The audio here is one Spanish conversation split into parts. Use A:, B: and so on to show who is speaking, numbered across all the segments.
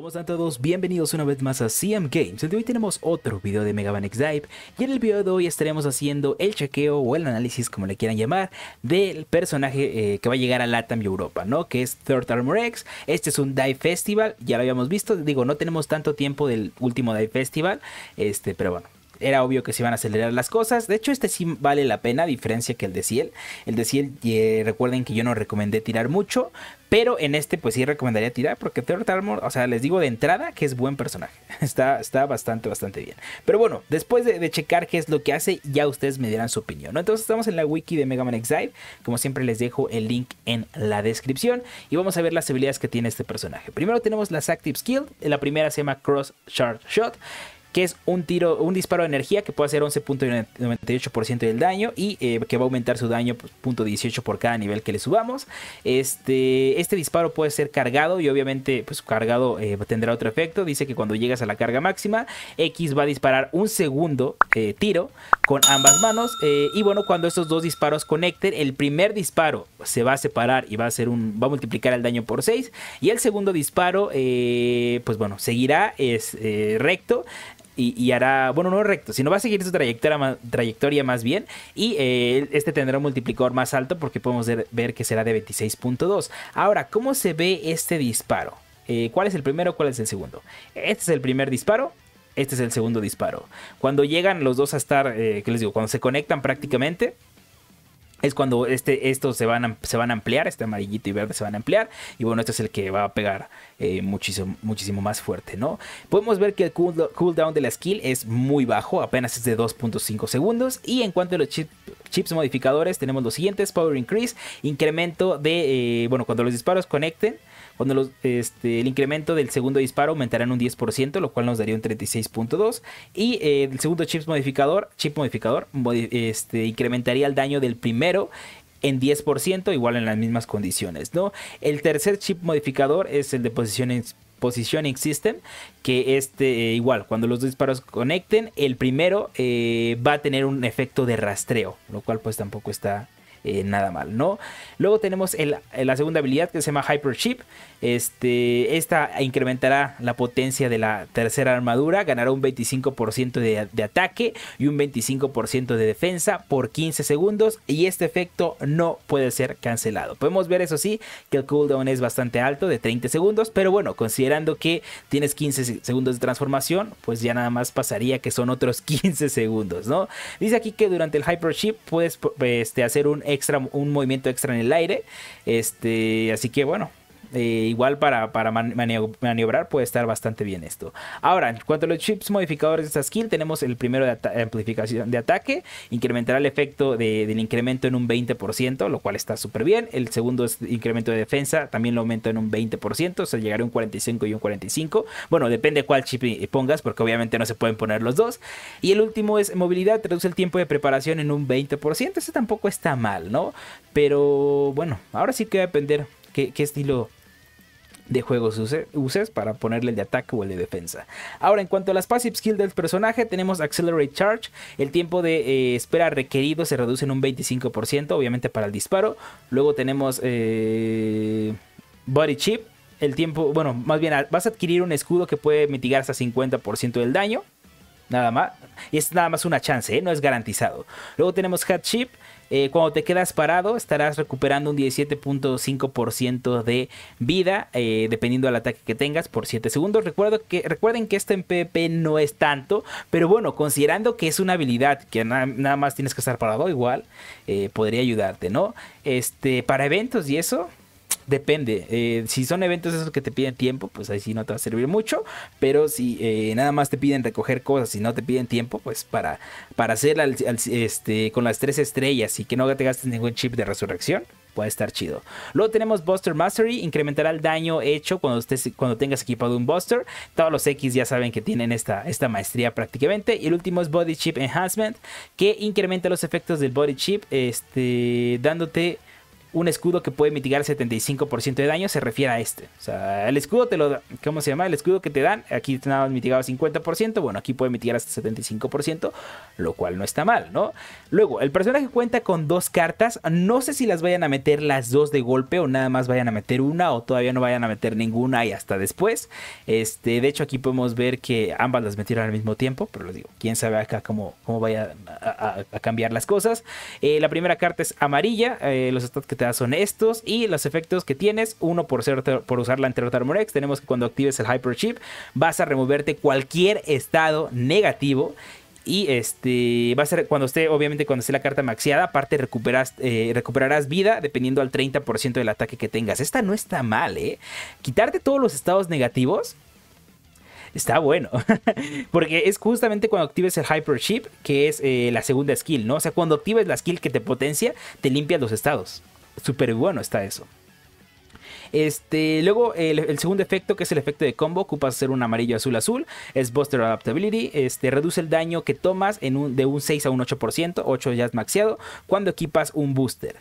A: ¿Cómo están todos? Bienvenidos una vez más a CM Games. de hoy tenemos otro video de Mega Man X Dive y en el video de hoy estaremos haciendo el chequeo o el análisis, como le quieran llamar, del personaje eh, que va a llegar a Latam Europa, ¿no? Que es Third Armor X. Este es un Dive Festival, ya lo habíamos visto, digo, no tenemos tanto tiempo del último Dive Festival, este, pero bueno, era obvio que se iban a acelerar las cosas. De hecho, este sí vale la pena, a diferencia que el de Ciel. El de Ciel, eh, recuerden que yo no recomendé tirar mucho, pero en este pues sí recomendaría tirar porque Third Armor, o sea, les digo de entrada que es buen personaje. Está, está bastante, bastante bien. Pero bueno, después de, checar qué es lo que hace, ya ustedes me dirán su opinión. Entonces estamos en la wiki de Mega Man Exide. Como siempre les dejo el link en la descripción y vamos a ver las habilidades que tiene este personaje. Primero tenemos las Active Skill. La primera se llama Cross Shard Shot que es un tiro, un disparo de energía que puede hacer 11.98% del daño y eh, que va a aumentar su daño .18 pues, por cada nivel que le subamos. Este, este disparo puede ser cargado y obviamente pues cargado eh, tendrá otro efecto. Dice que cuando llegas a la carga máxima, X va a disparar un segundo eh, tiro con ambas manos y bueno, cuando estos dos disparos conecten, el primer disparo se va a separar y va a ser un va a multiplicar el daño por 6 y el segundo disparo pues bueno, seguirá es recto y, hará, bueno, no recto, sino va a seguir su trayectoria, más bien y eh, este tendrá un multiplicador más alto porque podemos ver, que será de 26.2. Ahora, ¿cómo se ve este disparo? Eh, ¿Cuál es el primero? ¿Cuál es el segundo? Este es el primer disparo. Este es el segundo disparo. Cuando llegan los dos a estar, eh, ¿qué les digo? Cuando se conectan prácticamente, es cuando este, estos se van, a, se van a ampliar, este amarillito y verde se van a ampliar, y bueno, este es el que va a pegar eh, muchísimo, muchísimo más fuerte, ¿no? Podemos ver que el cooldown de la skill es muy bajo, apenas es de 2.5 segundos, y en cuanto a los chips chips modificadores tenemos los siguientes: Power Increase, incremento de, eh, bueno, cuando los disparos conecten. Cuando los, este, el incremento del segundo disparo aumentará en un 10%, lo cual nos daría un 36.2. Y eh, el segundo chip modificador, chip modificador este, incrementaría el daño del primero en 10%, igual en las mismas condiciones, ¿no? El tercer chip modificador es el de posición Positioning System, que este eh, igual, cuando los dos disparos conecten, el primero eh, va a tener un efecto de rastreo, lo cual pues tampoco está, eh, nada mal, ¿no? Luego tenemos eh, la segunda habilidad que se llama Hyper Este, esta incrementará la potencia de la tercera armadura, ganará un 25% de, ataque y un 25% de defensa por 15 segundos y este efecto no puede ser cancelado. Podemos ver eso sí que el cooldown es bastante alto de 30 segundos, pero bueno, considerando que tienes 15 segundos de transformación, pues ya nada más pasaría que son otros 15 segundos, ¿no? Dice aquí que durante el Hyper Chip puedes eh, este, hacer un extra, un movimiento extra en el aire. Este, así que bueno, eh, igual para, maniobrar puede estar bastante bien esto. Ahora, en cuanto a los chips modificadores de esta skill, tenemos el primero de amplificación de ataque. Incrementará el efecto del incremento en un 20%, lo cual está súper bien. El segundo es incremento de defensa, también lo aumenta en un 20%, o sea, llegará a un 45 y un 45. Bueno, depende cuál chip pongas, porque obviamente no se pueden poner los dos. Y el último es movilidad, reduce el tiempo de preparación en un 20%. Ese tampoco está mal, ¿no? Pero bueno, ahora sí que va a depender qué estilo de juegos uses para ponerle el de ataque o el de defensa. Ahora, en cuanto a las passive skills del personaje, tenemos Accelerate Charge. El tiempo de eh, espera requerido se reduce en un 25%, obviamente para el disparo. Luego tenemos eh, Body Chip. El tiempo, bueno, más bien vas a adquirir un escudo que puede mitigar hasta 50% del daño. Nada más. Y es nada más una chance, ¿eh? no es garantizado. Luego tenemos Head Chip. Eh, cuando te quedas parado, estarás recuperando un 17.5% de vida, eh, dependiendo del ataque que tengas, por 7 segundos. Recuerdo que, recuerden que este en PvP no es tanto, pero bueno, considerando que es una habilidad que nada más tienes que estar parado, igual eh, podría ayudarte, ¿no? Este, para eventos y eso, depende. Eh, si son eventos esos que te piden tiempo, pues ahí sí no te va a servir mucho. Pero si eh, nada más te piden recoger cosas y no te piden tiempo, pues para, para hacer este, con las tres estrellas y que no te gastes ningún chip de resurrección, puede estar chido. Luego tenemos Buster Mastery, incrementará el daño hecho cuando, cuando tengas equipado un Buster. Todos los X ya saben que tienen esta, esta maestría prácticamente. Y el último es Body Chip Enhancement, que incrementa los efectos del Body Chip, este, dándote un escudo que puede mitigar 75% de daño se refiere a este. O sea, el escudo te lo... ¿Cómo se llama? El escudo que te dan, aquí nada más mitigado 50%, bueno, aquí puede mitigar hasta 75%, lo cual no está mal, ¿no? Luego, el personaje cuenta con dos cartas, no sé si las vayan a meter las dos de golpe o nada más vayan a meter una o todavía no vayan a meter ninguna y hasta después. Este, de hecho, aquí podemos ver que ambas las metieron al mismo tiempo, pero les digo, quién sabe acá cómo, cómo vaya a, cambiar las cosas. Eh, la primera carta es amarilla, eh, los stats que son estos y los efectos que tienes. Uno por, ser, por usar la Anterior tenemos que cuando actives el Hyper chip vas a removerte cualquier estado negativo y este va a ser cuando esté, obviamente, cuando esté la carta maxiada. Aparte, recuperas, eh, recuperarás vida dependiendo al 30% del ataque que tengas. Esta no está mal, ¿eh? Quitarte todos los estados negativos está bueno. Porque es justamente cuando actives el Hyper Chip, que es eh, la segunda skill, ¿no? O sea, cuando actives la skill que te potencia, te limpias los estados súper bueno está eso. Este, luego el, segundo efecto que es el efecto de combo, ocupas ser un amarillo azul azul, es booster Adaptability, este, reduce el daño que tomas en un, de un 6 a un 8%, 8 ya es maxeado, cuando equipas un booster.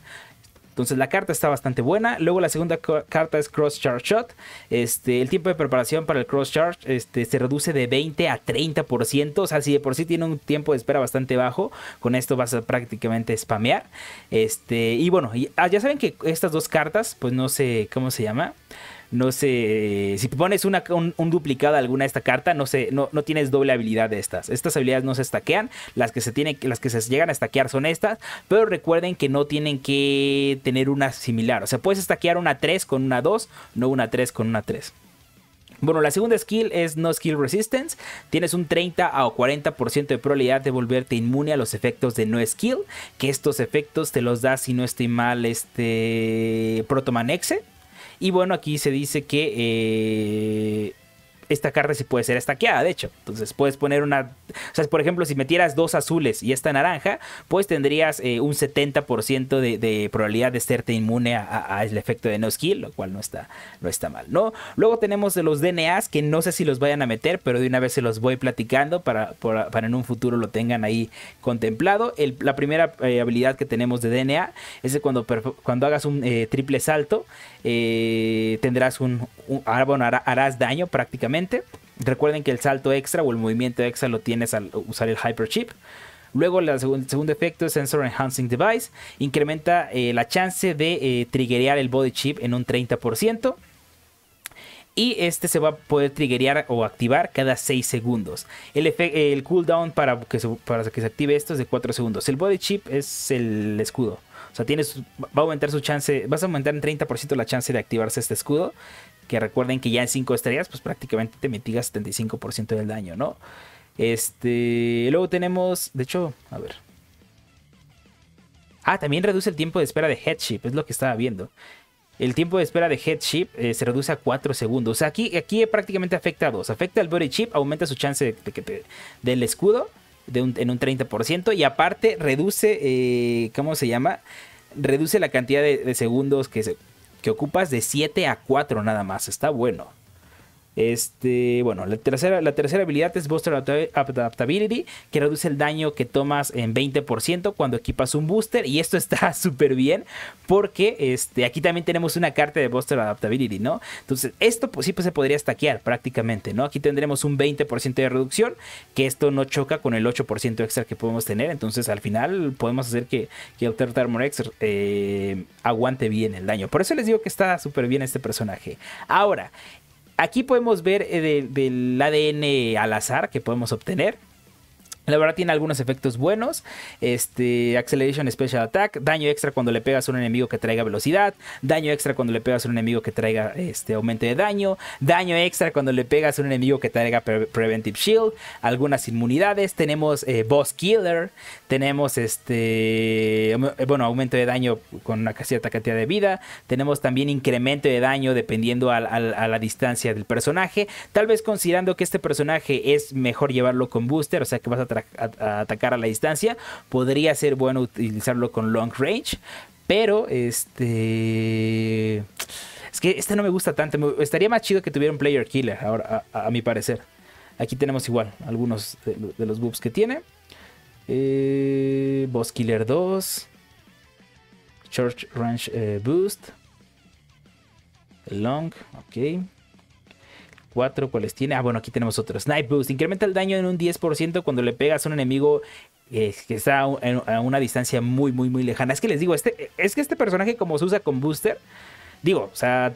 A: Entonces la carta está bastante buena. Luego la segunda carta es Cross Charge Shot. Este, el tiempo de preparación para el Cross Charge este, se reduce de 20 a 30%. O sea, si de por sí tiene un tiempo de espera bastante bajo, con esto vas a prácticamente spamear. Este, y bueno, ah, ya saben que estas dos cartas, pues no sé cómo se llama no sé, si pones un, duplicado de alguna de esta carta, no, sé, no, tienes doble habilidad de estas. Estas habilidades no se estaquean, las que se, las que se llegan a estaquear son estas, pero recuerden que no tienen que tener una similar. O sea, puedes estaquear una 3 con una 2, no una 3 con una 3. Bueno, la segunda skill es No Skill Resistance. Tienes un 30 o 40% de probabilidad de volverte inmune a los efectos de No Skill. Que estos efectos te los da, si no estoy mal, este Protomanexe. Y bueno, aquí se dice que... Eh, esta carta sí puede ser estaqueada, de hecho. Entonces puedes poner una... O sea, por ejemplo, si metieras dos azules y esta naranja, pues tendrías eh, un 70% de, de, probabilidad de serte inmune a, el efecto de no skill, lo cual no está, no está mal, ¿no? Luego tenemos de los DNAs, que no sé si los vayan a meter, pero de una vez se los voy platicando para, para, en un futuro lo tengan ahí contemplado. la primera eh, habilidad que tenemos de DNA es de cuando, cuando hagas un eh, triple salto, tendrás un, ah, Bueno, harás daño prácticamente Recuerden que el salto extra o el movimiento extra lo tienes al usar el Hyper Chip Luego el segundo efecto es Sensor Enhancing Device. Incrementa eh, la chance de eh, el body chip en un 30%. Y este se va a poder triggerear o activar cada 6 segundos. El, cooldown para que, se, active esto es de 4 segundos. El body chip es el escudo. O sea, tienes, va a aumentar su chance, vas a aumentar en 30% la chance de activarse este escudo que recuerden que ya en 5 estrellas, pues prácticamente te mitigas 75% del daño, ¿no? Este, luego tenemos, de hecho, a ver. Ah, también reduce el tiempo de espera de headship, es lo que estaba viendo. El tiempo de espera de headship eh, se reduce a 4 segundos. O sea, aquí, aquí prácticamente afecta a 2. Afecta al body chip, aumenta su chance de, que del escudo en un 30%. Y aparte reduce, eh, ¿cómo se llama? Reduce la cantidad de segundos que se, que ocupas de 7 a 4 nada más. Está bueno. Este, bueno, la tercera, la tercera habilidad es Booster Adaptability, que reduce el daño que tomas en 20% cuando equipas un booster. Y esto está súper bien, porque este, aquí también tenemos una carta de Booster Adaptability, ¿no? Entonces, esto pues, sí pues, se podría stackear prácticamente, ¿no? Aquí tendremos un 20% de reducción, que esto no choca con el 8% extra que podemos tener. Entonces, al final podemos hacer que, que el Armor eh, aguante bien el daño. Por eso les digo que está súper bien este personaje. Ahora, Aquí podemos ver eh, del, ADN al azar que podemos obtener. La verdad tiene algunos efectos buenos, este Acceleration Special Attack, daño extra cuando le pegas a un enemigo que traiga velocidad, daño extra cuando le pegas a un enemigo que traiga este aumento de daño, daño extra cuando le pegas a un enemigo que traiga Preventive Shield, algunas inmunidades, tenemos eh, Boss Killer, tenemos este, eh, bueno, aumento de daño con una cierta cantidad de vida, tenemos también incremento de daño dependiendo a, la distancia del personaje, tal vez considerando que este personaje es mejor llevarlo con booster, o sea que vas a atacar a la distancia. Podría ser bueno utilizarlo con long range, pero este... Es que este no me gusta tanto. estaría más chido que tuviera un player killer, ahora, a, mi parecer. Aquí tenemos igual algunos de, los buffs que tiene. Eh, Boss Killer 2. Church range eh, Boost. Long, ok. ¿cuáles tiene? Ah, bueno, aquí tenemos otro. Snipe Boost. Incrementa el daño en un 10% cuando le pegas a un enemigo eh, que está a una distancia muy, muy, muy lejana. Es que les digo, este, es que este personaje como se usa con Booster, digo, o sea...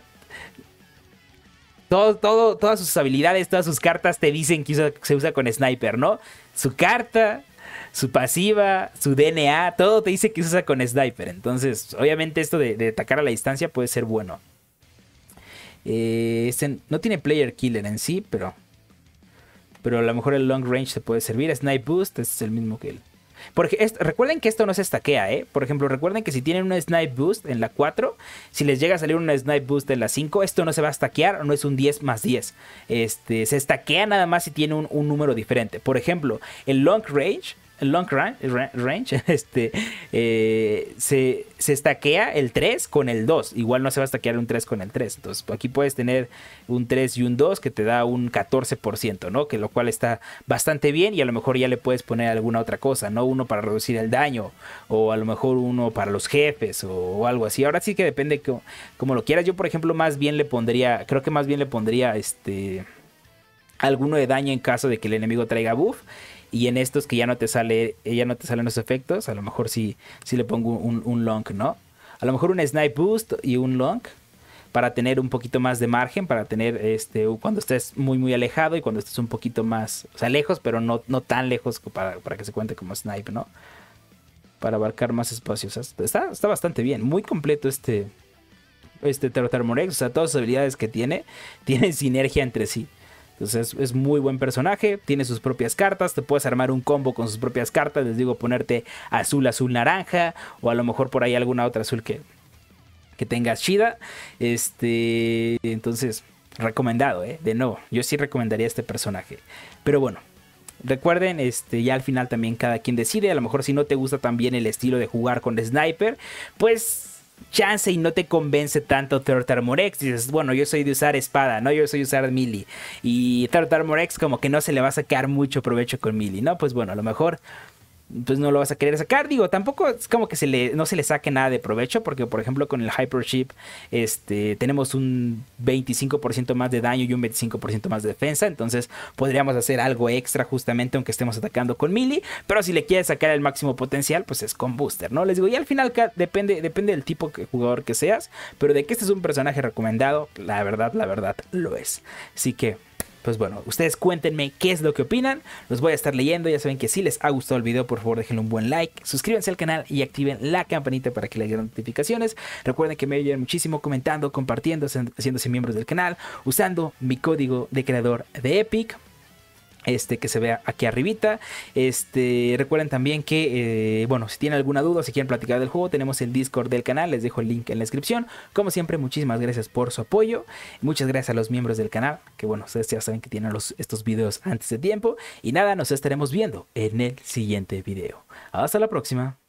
A: Todo, todo, todas sus habilidades, todas sus cartas te dicen que se usa con Sniper, ¿no? Su carta, su pasiva, su DNA, todo te dice que se usa con Sniper. Entonces, obviamente esto de atacar a la distancia puede ser bueno. Eh, no tiene player killer en sí, pero. Pero a lo mejor el long range te puede servir. Snipe boost es el mismo que el. Porque recuerden que esto no se estaquea, ¿eh? Por ejemplo, recuerden que si tienen un snipe boost en la 4, si les llega a salir un snipe boost en la 5, esto no se va a estaquear, no es un 10 más 10. Este, se estaquea nada más si tiene un, un número diferente. Por ejemplo, el long range Long Range, este, eh, se, se estaquea el 3 con el 2. Igual no se va a stackear un 3 con el 3. Entonces, aquí puedes tener un 3 y un 2 que te da un 14%, ¿no? Que lo cual está bastante bien y a lo mejor ya le puedes poner alguna otra cosa, ¿no? Uno para reducir el daño o a lo mejor uno para los jefes o, algo así. Ahora sí que depende como, como lo quieras. Yo, por ejemplo, más bien le pondría, creo que más bien le pondría este alguno de daño en caso de que el enemigo traiga buff y en estos que ya no te sale, eh, ya no te salen los efectos, a lo mejor sí, si le pongo un, long, ¿no? A lo mejor un snipe boost y un long para tener un poquito más de margen, para tener este cuando estés muy muy alejado y cuando estés un poquito más, o sea, lejos, pero no, no tan lejos para, que se cuente como snipe, ¿no? Para abarcar más espacios. está, bastante bien, muy completo este este Thermorex, o sea, todas las habilidades que tiene tienen sinergia entre sí. Entonces es, muy buen personaje, tiene sus propias cartas, te puedes armar un combo con sus propias cartas, les digo ponerte azul, azul, naranja, o a lo mejor por ahí alguna otra azul que, que tengas chida. Este, entonces, recomendado, ¿eh? De nuevo, yo sí recomendaría este personaje. Pero bueno, Recuerden, este, ya al final también cada quien decide. A lo mejor si no te gusta también el estilo de jugar con Sniper, pues chance y no te convence tanto Third X. Dices, bueno, yo soy de usar espada, ¿no? Yo soy de usar melee. Y Third como que no se le va a sacar mucho provecho con melee, ¿no? Pues bueno, a lo mejor pues no lo vas a querer sacar. Digo, tampoco es como que se le, no se le saque nada de provecho, porque por ejemplo con el Hypership este, tenemos un 25% más de daño y un 25% más de defensa, entonces podríamos hacer algo extra justamente aunque estemos atacando con Mili. pero si le quieres sacar el máximo potencial, pues es con booster, ¿no? Les digo, y al final depende, depende del tipo de jugador que seas, pero de que este es un personaje recomendado, la verdad, la verdad, lo es. Así que pues bueno, ustedes cuéntenme qué es lo que opinan. Los voy a estar leyendo. Ya saben que si les ha gustado el video, por favor déjenle un buen like. Suscríbanse al canal y activen la campanita para que les den notificaciones. Recuerden que me ayudan muchísimo comentando, compartiendo, haciéndose miembros del canal, usando mi código de creador de Epic este que se vea aquí arribita este recuerden también que eh, bueno si tienen alguna duda si quieren platicar del juego tenemos el discord del canal les dejo el link en la descripción como siempre muchísimas gracias por su apoyo muchas gracias a los miembros del canal que bueno ustedes ya saben que tienen los, estos videos antes de tiempo y nada nos estaremos viendo en el siguiente video hasta la próxima